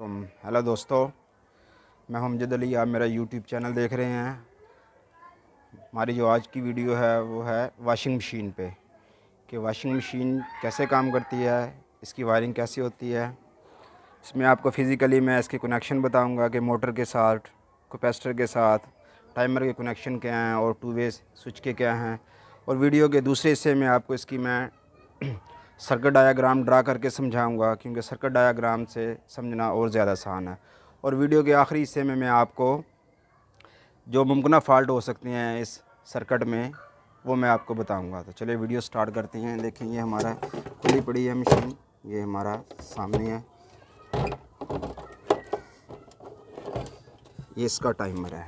वालेकुम हेलो दोस्तों मैं हमजद अली आप मेरा यूट्यूब चैनल देख रहे हैं हमारी जो आज की वीडियो है वो है वाशिंग मशीन पे कि वाशिंग मशीन कैसे काम करती है इसकी वायरिंग कैसी होती है इसमें आपको फ़िज़िकली मैं इसके कनेक्शन बताऊंगा कि मोटर के साथ कैपेसिटर के साथ टाइमर के कनेक्शन क्या हैं और टू वे स्विच के क्या हैं और वीडियो के दूसरे हिस्से में आपको इसकी मैं सर्कट डायाग्राम ड्रा करके समझाऊंगा क्योंकि सर्कट डायाग्राम से समझना और ज़्यादा आसान है और वीडियो के आखिरी हिस्से में मैं आपको जो मुमकिन फॉल्ट हो सकती हैं इस सर्कट में वो मैं आपको बताऊंगा तो चलिए वीडियो स्टार्ट करते हैं देखें ये हमारा खुली पड़ी है मशीन ये हमारा सामने है ये इसका टाइमर है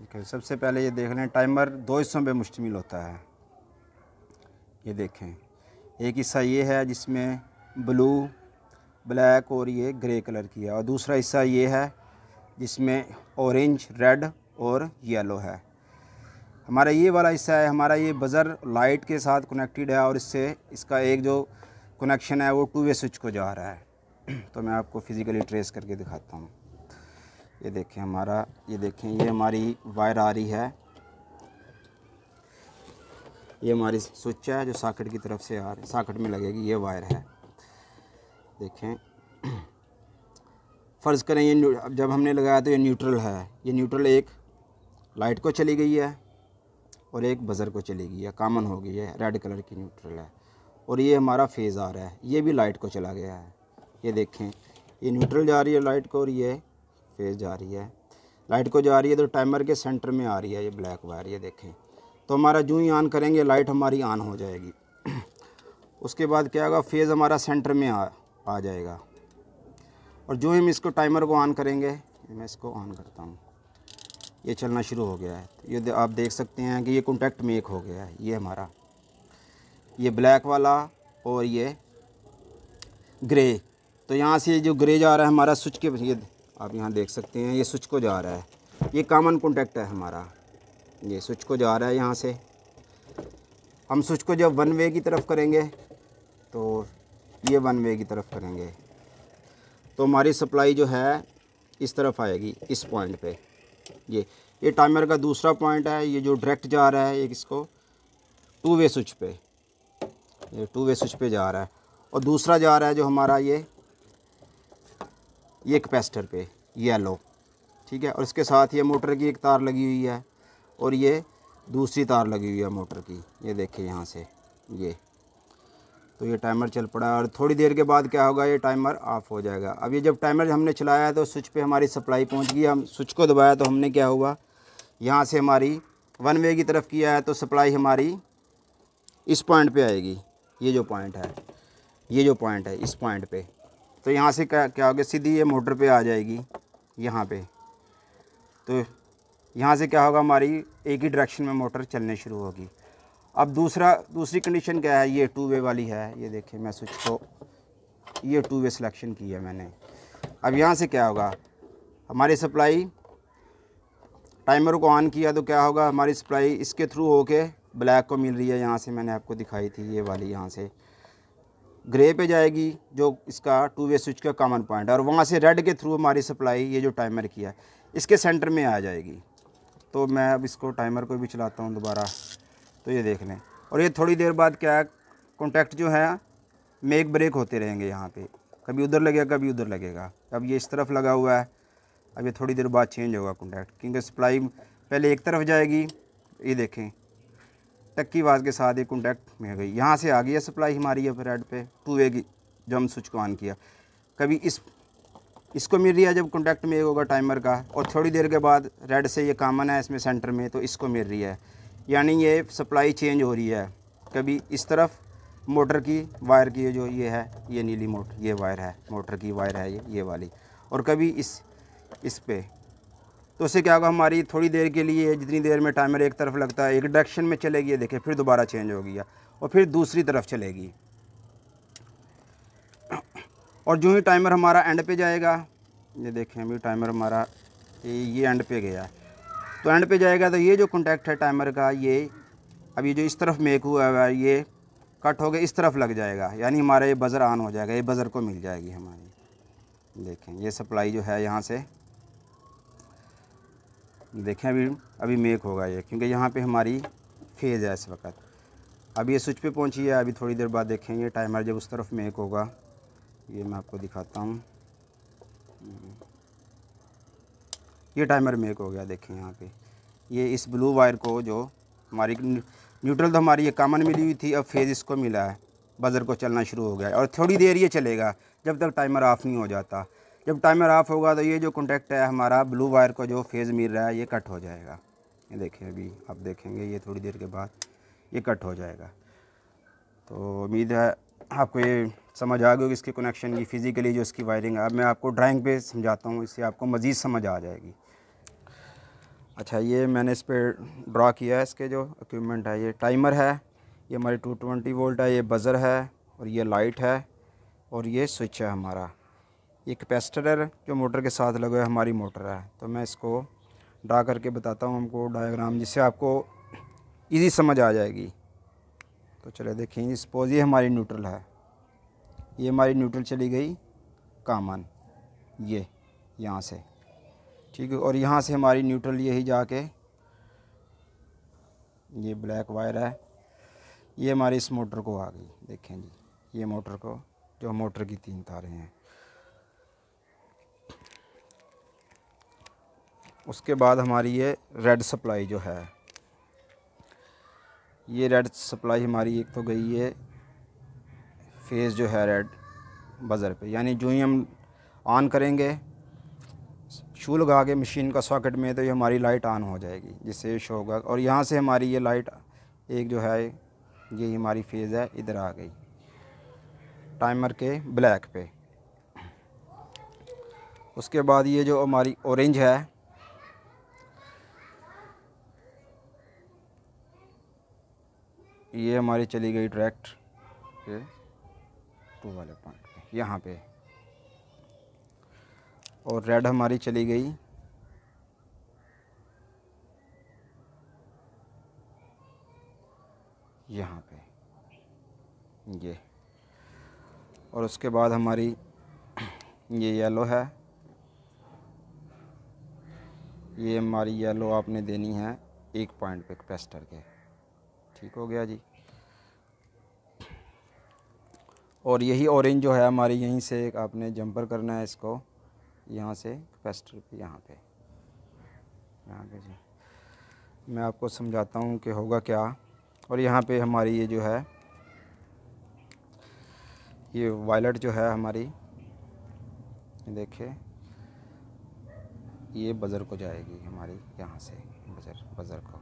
देखिए सबसे पहले ये देख लें टाइमर दो हिस्सों पर मुश्तमिल होता है ये देखें एक हिस्सा ये है जिसमें ब्लू ब्लैक और ये ग्रे कलर की है और दूसरा हिस्सा ये है जिसमें ऑरेंज रेड और येलो है हमारा ये वाला हिस्सा है हमारा ये बज़र लाइट के साथ कनेक्टेड है और इससे इसका एक जो कनेक्शन है वो टू वे स्विच को जा रहा है तो मैं आपको फिज़िकली ट्रेस करके दिखाता हूँ ये देखें हमारा ये देखें ये हमारी वायर आ रही है ये हमारी स्विच है जो साकेट की तरफ से आ रही साकेट में लगेगी ये वायर है देखें फ़र्ज़ करें ये अब जब हमने लगाया तो ये न्यूट्रल है ये न्यूट्रल एक लाइट को चली गई है और एक बज़र को चली गई है कामन हो गई है रेड कलर की न्यूट्रल है और ये हमारा फेज़ आ रहा है ये भी लाइट को चला गया है ये देखें ये न्यूट्रल जा रही है लाइट को और ये फेज़ जा रही है लाइट को जा रही है तो टाइमर के सेंटर में आ रही है ये ब्लैक वायर ये देखें तो हमारा जूँ ही ऑन करेंगे लाइट हमारी ऑन हो जाएगी उसके बाद क्या होगा फेज़ हमारा सेंटर में आ, आ जाएगा और जो हम इसको टाइमर को ऑन करेंगे मैं इसको ऑन करता हूँ ये चलना शुरू हो गया है ये आप देख सकते हैं कि ये कॉन्टैक्ट मेक हो गया है ये हमारा ये ब्लैक वाला और ये ग्रे तो यहाँ से जो ग्रे जा रहा है हमारा स्विच के ये आप यहाँ देख सकते हैं ये स्विच को जा रहा है ये कामन कॉन्टैक्ट है हमारा ये स्विच को जा रहा है यहाँ से हम स्विच को जब वन वे की तरफ करेंगे तो ये वन वे की तरफ करेंगे तो हमारी सप्लाई जो है इस तरफ आएगी इस पॉइंट पे ये ये टाइमर का दूसरा पॉइंट है ये जो डायरेक्ट जा रहा है ये इसको टू वे स्विच पे ये टू वे स्विच पे जा रहा है और दूसरा जा रहा है जो हमारा ये ये कैपेसिटर पे येलो ठीक है और इसके साथ ये मोटर की एक तार लगी हुई है और ये दूसरी तार लगी हुई है मोटर की ये देखिए यहाँ से ये तो ये टाइमर चल पड़ा और थोड़ी देर के बाद क्या होगा ये टाइमर ऑफ हो जाएगा अब ये जब टाइमर हमने चलाया तो स्विच पे हमारी सप्लाई पहुंच गई हम स्विच को दबाया तो हमने क्या हुआ यहाँ से हमारी वन वे की तरफ किया है तो सप्लाई हमारी इस पॉइंट पे आएगी ये जो पॉइंट है ये जो पॉइंट है इस पॉइंट पे तो यहाँ से क्या क्या हो गया सीधी ये मोटर पर आ जाएगी यहाँ पर तो यहाँ से क्या होगा हमारी एक ही डायरेक्शन में मोटर चलने शुरू होगी अब दूसरा दूसरी कंडीशन क्या है ये टू वे वाली है ये देखिए मैं स्विच को ये टू वे सिलेक्शन किया मैंने अब यहाँ से क्या होगा हमारी सप्लाई टाइमर को ऑन किया तो क्या होगा हमारी सप्लाई इसके थ्रू होके ब्लैक को मिल रही है यहाँ से मैंने आपको दिखाई थी ये वाली यहाँ से ग्रे पे जाएगी जो इसका टू वे स्विच का कॉमन पॉइंट है और वहाँ से रेड के थ्रू हमारी सप्लाई ये जो टाइमर किया इसके सेंटर में आ जाएगी तो मैं अब इसको टाइमर को भी चलाता हूँ दोबारा तो ये देख लें और ये थोड़ी देर बाद क्या है कॉन्टैक्ट जो है मेक ब्रेक होते रहेंगे यहाँ पे कभी उधर लगेगा कभी उधर लगेगा अब ये इस तरफ लगा हुआ है अब ये थोड़ी देर बाद चेंज होगा कॉन्टैक्ट क्योंकि सप्लाई पहले एक तरफ जाएगी ये देखें टक्की वाज के साथ ये कॉन्टैक्ट में गई यहाँ से आ गई है सप्लाई हमारी अब रेड पर टू वे की जो हम स्विच को ऑन किया कभी इस इसको मिल रही है जब कॉन्टैक्ट में एक होगा टाइमर का और थोड़ी देर के बाद रेड से ये कामन है इसमें सेंटर में तो इसको मिल रही है यानी ये सप्लाई चेंज हो रही है कभी इस तरफ मोटर की वायर की जो ये है ये नीली मोट ये वायर है मोटर की वायर है ये ये वाली और कभी इस इस पर तो उससे क्या होगा हमारी थोड़ी देर के लिए जितनी देर में टाइमर एक तरफ लगता है एक डायरेक्शन में चलेगी देखिए फिर दोबारा चेंज हो गया और फिर दूसरी तरफ चलेगी और जो ही टाइमर हमारा एंड पे जाएगा ये देखें अभी टाइमर हमारा ये एंड पे गया तो एंड पे जाएगा तो ये जो कॉन्टैक्ट है टाइमर का ये अभी जो इस तरफ मेक हुआ है ये कट हो गया इस तरफ लग जाएगा यानी हमारा ये बज़र ऑन हो जाएगा ये बज़र को मिल जाएगी हमारी देखें ये सप्लाई जो है यहाँ से देखें अभी अभी मेक होगा ये क्योंकि यहाँ पे हमारी फेज़ है इस वक्त अभी ये स्विच पे पहुँची है अभी थोड़ी देर बाद देखेंगे टाइमर जब उस तरफ मेक होगा ये मैं आपको दिखाता हूँ ये टाइमर मेक हो गया देखें यहाँ पे ये इस ब्लू वायर को जो हमारी न्यूट्रल तो हमारी ये कामन मिली हुई थी अब फेज़ इसको मिला है बजर को चलना शुरू हो गया है और थोड़ी देर ये चलेगा जब तक टाइमर ऑफ़ नहीं हो जाता जब टाइमर ऑफ़ होगा तो ये जो कॉन्टेक्ट है हमारा ब्लू वायर को जो फेज़ मिल रहा है ये कट हो जाएगा ये देखिए अभी आप देखेंगे ये थोड़ी देर के बाद ये कट हो जाएगा तो उम्मीद है आपको ये समझ आ गई कि इसके कनेक्शन की फ़िज़िकली जो इसकी वायरिंग है अब मैं आपको ड्राइंग पे समझाता हूँ इससे आपको मज़ीद समझ आ जाएगी अच्छा ये मैंने इस पर ड्रा किया है इसके जो इक्विपमेंट है ये टाइमर है ये हमारी टू ट्वेंटी वोल्ट है ये बज़र है और ये लाइट है और ये स्विच है हमारा ये कैपेसिटर जो मोटर के साथ लगा है हमारी मोटर है तो मैं इसको ड्रा करके बताता हूँ हमको डायग्राम जिससे आपको ईजी समझ आ जाएगी तो चले देखें सपोज़ ये हमारी न्यूट्रल है ये हमारी न्यूट्रल चली गई कामन ये यहाँ से ठीक है और यहाँ से हमारी न्यूट्रल यही जाके ये ब्लैक वायर है ये हमारी इस मोटर को आ गई देखें जी ये मोटर को जो मोटर की तीन तारें हैं उसके बाद हमारी ये रेड सप्लाई जो है ये रेड सप्लाई हमारी एक तो गई है फेज़ जो है रेड बज़र पे यानी जो ही हम ऑन करेंगे शू लगा के मशीन का सॉकेट में तो ये हमारी लाइट ऑन हो जाएगी जिससे शो होगा और यहाँ से हमारी ये लाइट एक जो है ये हमारी फेज़ है इधर आ गई टाइमर के ब्लैक पे उसके बाद ये जो हमारी ऑरेंज है ये हमारी चली गई डायरेक्ट ये टू वाले पॉइंट पे यहाँ पे और रेड हमारी चली गई यहाँ पे ये और उसके बाद हमारी ये येलो है ये हमारी येलो आपने देनी है एक पॉइंट पे कैपेसिटर के ठीक हो गया जी और यही ऑरेंज जो है हमारी यहीं से आपने जंपर करना है इसको यहाँ से कैपेसिटर पे यहाँ पे यहाँ पे जी मैं आपको समझाता हूँ कि होगा क्या और यहाँ पे हमारी ये जो है ये वायलट जो है हमारी देखे ये बज़र को जाएगी हमारी यहाँ से बज़र बज़र को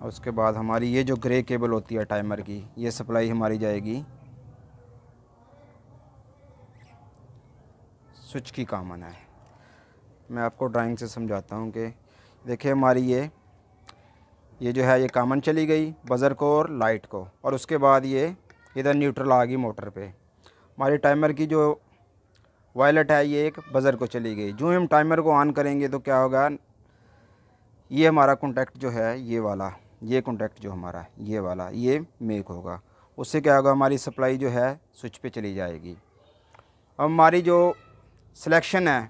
और उसके बाद हमारी ये जो ग्रे केबल होती है टाइमर की ये सप्लाई हमारी जाएगी स्विच की कामन है मैं आपको ड्राइंग से समझाता हूँ कि देखिए हमारी ये ये जो है ये कामन चली गई बज़र को और लाइट को और उसके बाद ये इधर न्यूट्रल आ गई मोटर पे हमारी टाइमर की जो वायलट है ये एक बज़र को चली गई जो हम टाइमर को ऑन करेंगे तो क्या होगा ये हमारा कॉन्टैक्ट जो है ये वाला ये कॉन्टैक्ट जो हमारा है ये वाला ये मेक होगा उससे क्या होगा हमारी सप्लाई जो है स्विच पे चली जाएगी अब हमारी जो सिलेक्शन है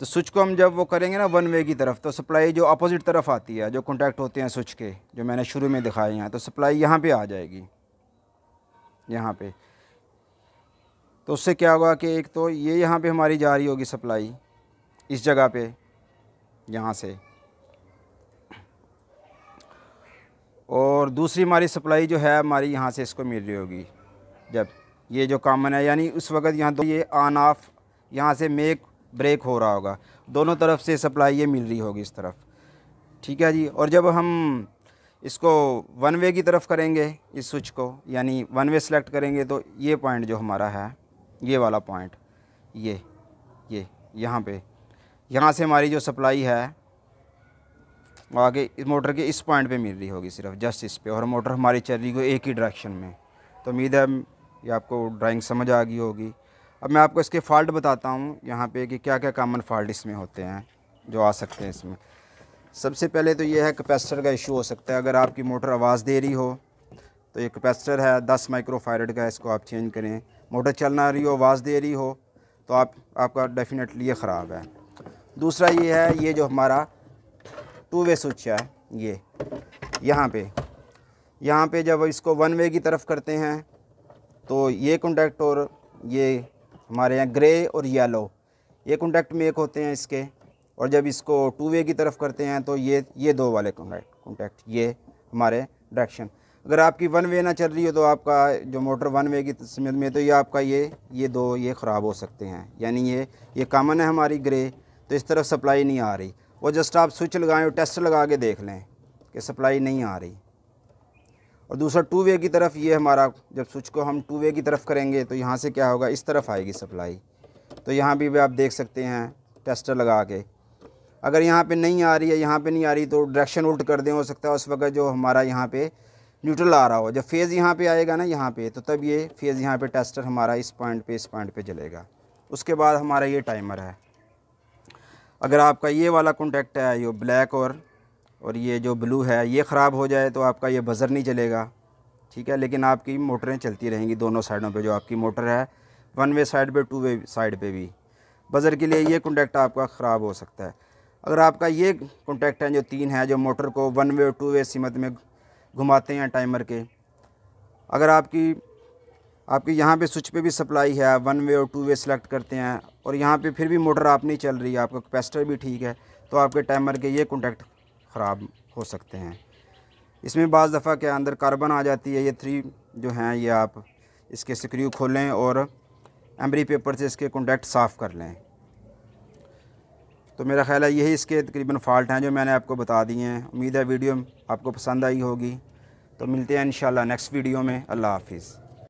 तो स्विच को हम जब वो करेंगे ना वन वे की तरफ तो सप्लाई जो अपोजिट तरफ आती है जो कॉन्टैक्ट होते हैं स्विच के जो मैंने शुरू में दिखाए हैं तो सप्लाई यहाँ पर आ जाएगी यहाँ पर तो उससे क्या होगा कि एक तो ये यहाँ पे हमारी जा रही होगी सप्लाई इस जगह पे यहाँ से और दूसरी हमारी सप्लाई जो है हमारी यहाँ से इसको मिल रही होगी जब ये जो कामन है यानी उस वक्त यहाँ तो ये ऑन ऑफ यहाँ से मेक ब्रेक हो रहा होगा दोनों तरफ से सप्लाई ये मिल रही होगी इस तरफ ठीक है जी और जब हम इसको वन वे की तरफ करेंगे इस स्विच को यानी वन वे सेलेक्ट करेंगे तो ये पॉइंट जो हमारा है ये वाला पॉइंट ये ये यहाँ पे यहाँ से हमारी जो सप्लाई है आगे इस मोटर के इस पॉइंट पे मिल रही होगी सिर्फ जस्ट इस पे और मोटर हमारी चल रही होगी एक ही डायरेक्शन में तो उम्मीद है ये आपको ड्राइंग समझ आ गई होगी अब मैं आपको इसके फॉल्ट बताता हूँ यहाँ पे कि क्या क्या कामन फॉल्ट इसमें होते हैं जो आ सकते हैं इसमें सबसे पहले तो ये है कैपेसिटर का इशू हो सकता है अगर आपकी मोटर आवाज़ दे रही हो तो ये कैपेसिटर है दस माइक्रोफायरड का इसको आप चेंज करें मोटर चल ना रही हो आवाज़ दे रही हो तो आप आपका डेफिनेटली ये ख़राब है दूसरा ये है ये जो हमारा टू वे स्विच है ये यहाँ पे यहाँ पे जब इसको वन वे की तरफ करते हैं तो ये कॉन्टैक्ट और ये हमारे यहाँ ग्रे और येलो ये कॉन्टैक्ट में एक होते हैं इसके और जब इसको टू वे की तरफ करते हैं तो ये ये दो वाले कॉन्टैक्ट कॉन्टैक्ट ये हमारे डायरेक्शन अगर आपकी वन वे ना चल रही हो तो आपका जो मोटर वन वे की समझ में तो ये आपका ये ये दो ये ख़राब हो सकते हैं यानी ये ये कामन है हमारी ग्रे तो इस तरफ सप्लाई नहीं आ रही वो जस्ट आप स्विच लगाएं और टेस्ट लगा के देख लें कि सप्लाई नहीं आ रही और दूसरा टू वे की तरफ ये हमारा जब स्विच को हम टू वे की तरफ करेंगे तो यहाँ से क्या होगा इस तरफ आएगी सप्लाई तो यहाँ भी, भी आप देख सकते हैं टेस्टर लगा के अगर यहाँ पे नहीं आ रही है यहाँ पे नहीं आ रही तो डायरेक्शन उल्ट कर दें हो सकता है उस वक्त जो हमारा यहाँ पे न्यूट्रल आ रहा हो जब फेज़ यहाँ पे आएगा ना यहाँ पे तो तब ये फेज़ यहाँ पे टेस्टर हमारा इस पॉइंट पे इस पॉइंट पे जलेगा उसके बाद हमारा ये टाइमर है अगर आपका ये वाला कॉन्टैक्ट है ये ब्लैक और और ये जो ब्लू है ये ख़राब हो जाए तो आपका ये बज़र नहीं चलेगा ठीक है लेकिन आपकी मोटरें चलती रहेंगी दोनों साइडों पे जो आपकी मोटर है वन वे साइड पे टू वे साइड पे भी बज़र के लिए ये कॉन्टैक्ट आपका ख़राब हो सकता है अगर आपका ये कॉन्टैक्ट है जो तीन है जो मोटर को वन वे और टू वे सीमत में घुमाते हैं टाइमर के अगर आपकी आपकी यहाँ पर स्विच पर भी सप्लाई है वन वे और टू वे सेलेक्ट करते हैं और यहाँ पे फिर भी मोटर आप नहीं चल रही है आपका कैपेसिटर भी ठीक है तो आपके टाइमर के ये कॉन्टैक्ट ख़राब हो सकते हैं इसमें बज़ दफ़ा के अंदर कार्बन आ जाती है ये थ्री जो हैं ये आप इसके स्क्रू खोलें और एमरी पेपर से इसके कॉन्टैक्ट साफ़ कर लें तो मेरा ख्याल है यही इसके तकरीबन फॉल्ट हैं जो मैंने आपको बता दिए हैं उम्मीद है वीडियो आपको पसंद आई होगी तो मिलते हैं इन नेक्स्ट वीडियो में अल्लाह हाफिज़